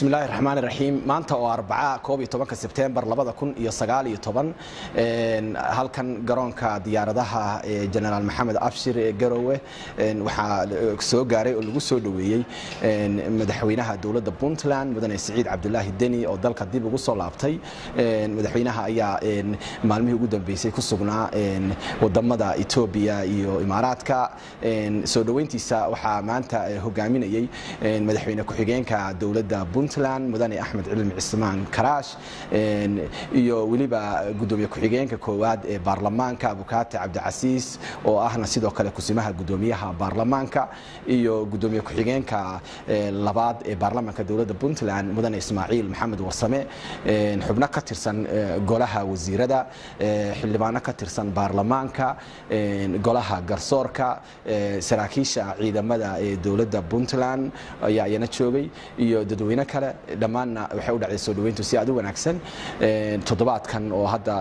bismillahi raxmaan iraxiim maanta oo arbaca koob iyo tobanka sebtembar labada kun iyo sagaal iyo toban halkan garoonka diyaaradaha genaraal maxamed abshir ee garowe waxaa e, soo gaaray oo lagu soo dhoweeyey madaxweynaha dowladda puntland mudane siciid cabdulaahi deni oo dalka dib ugu soo laabtay madaxweynaha ayaa maalmihii ugu dambeysay ku sugnaa wadamada etoobiya iyo imaaraadka soo dhoweyntiisa waxaa maanta e, hogaaminayey madaxweyne ku-xigeenka dowladda puntland puntland mudane axmed cilmi cismaan karaash iyo weliba gudoomiye ku-xigeenka koowaad ee baarlamaanka abukaate cabdicasiis oo ahna sidoo kale kusimaha gudoomiyaha baarlamaanka iyo gudoomiye ku-xigeenka e, labaad ee baarlamaanka dowladda puntland mudane ismaaciil maxamed warsame xubno ka tirsan e, golaha wasiirada e, xildhibaano ka tirsan baarlamaanka golaha garsoorka saraakiisha ciidamada ee dowladda puntland ayaa iyana joogay iyo dadweyne kale kale dhammaanna waxay u dhacday soo dhaweyntu si aad u wanaagsan toddobaadkan oo hadda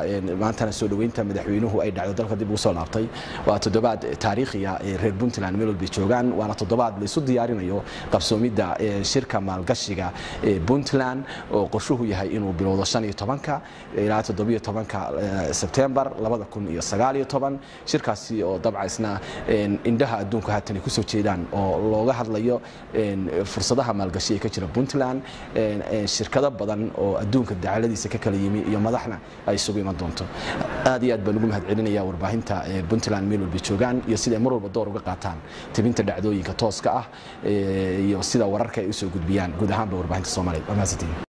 maantana soo dhaweynta madaxweynuhu ay dhacdo dalka dib ugu soo laabtay waa toddobaad taariikhiya reer puntland meel walbay joogaan waana toddobaad laysu diyaarinayo qabsoomidda shirka maalgashiga puntland oo qorshuhu yahay inuu bilowdo shan iyo tobanka ilaa toddobiyo tobanka sebtembar labada kun iyo sagaal iyo toban shirkaasi oo dabcaisna indhaha adduunka haatan kusoo jeedaan oo looga hadlayo fursadaha maalgashi ee ka jira puntland doonaan eh, eh, shirkado badan oo adduunka dacaladiisa ka kala yimi iyo madaxna ay isugu iman doonto aad iyo aad baan ugu mahadcelinaya warbaahinta eh, puntland meel walba joogaan iyo siday mar walba door uga qaataan tibinta dhacdooyinka tooska ah iyo sida wararka ay usoo gudbiyaan guud ahaanba warbaahinta soomaaliya waa mahadsantihin